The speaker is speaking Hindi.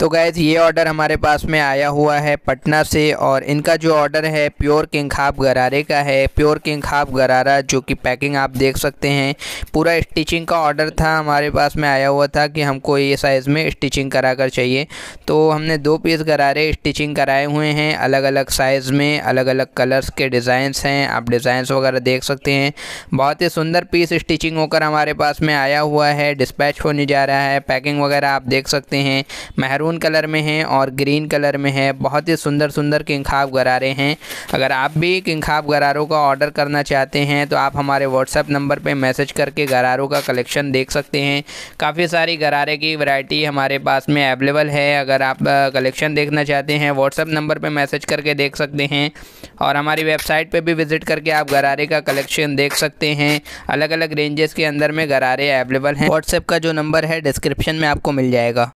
तो गैज़ ये ऑर्डर हमारे पास में आया हुआ है पटना से और इनका जो ऑर्डर है प्योर किंग खाप गरारे का है प्योर किंग खाप गरारा जो कि पैकिंग आप देख सकते हैं पूरा स्टिचिंग का ऑर्डर था हमारे पास में आया हुआ था कि हमको ये साइज़ में स्टिचिंग करा कर चाहिए तो हमने दो पीस गरारे स्टिचिंग कराए हुए हैं अलग अलग साइज़ में अलग अलग कलर्स के डिज़ाइंस हैं आप डिज़ाइंस वगैरह देख सकते हैं बहुत ही सुंदर पीस स्टिचिंग होकर हमारे पास में आया हुआ है डिस्पैच होने जा रहा है पैकिंग वगैरह आप देख सकते हैं महरू मैरून कलर में है और ग्रीन कलर में है बहुत ही सुंदर सुंदर किंखाब गरारे हैं अगर आप भी किंखाब गरारों का ऑर्डर करना चाहते हैं तो आप हमारे व्हाट्सअप नंबर पर मैसेज करके गरारों का कलेक्शन देख सकते हैं काफ़ी सारी गरारे की वैरायटी हमारे पास में अवेलेबल है अगर आप कलेक्शन देखना चाहते हैं व्हाट्सअप नंबर पर मैसेज करके देख सकते हैं और हमारी वेबसाइट पर भी विज़िट करके आप गरारे का कलेक्शन देख सकते हैं अलग अलग रेंजेस के अंदर में गरारे अवेलेबल हैं व्हाट्सएप का जो नंबर है डिस्क्रिप्शन में आपको मिल जाएगा